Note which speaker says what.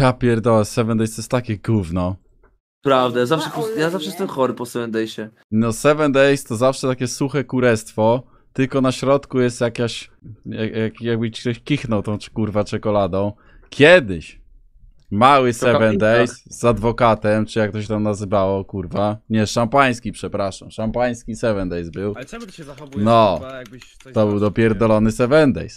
Speaker 1: Ja pierdolę, Seven Days to jest takie gówno.
Speaker 2: Prawda, ja zawsze, ja zawsze jestem chory po Seven Daysie.
Speaker 1: No Seven Days to zawsze takie suche kurestwo, tylko na środku jest jakaś, jak, jakby ktoś kichnął tą kurwa czekoladą. Kiedyś mały Seven Days z adwokatem, czy jak to się tam nazywało, kurwa. Nie, szampański, przepraszam, szampański Seven Days był. Ale czemu ty się zachowujesz? No, jakbyś coś To był
Speaker 3: dopierdolony Seven Days.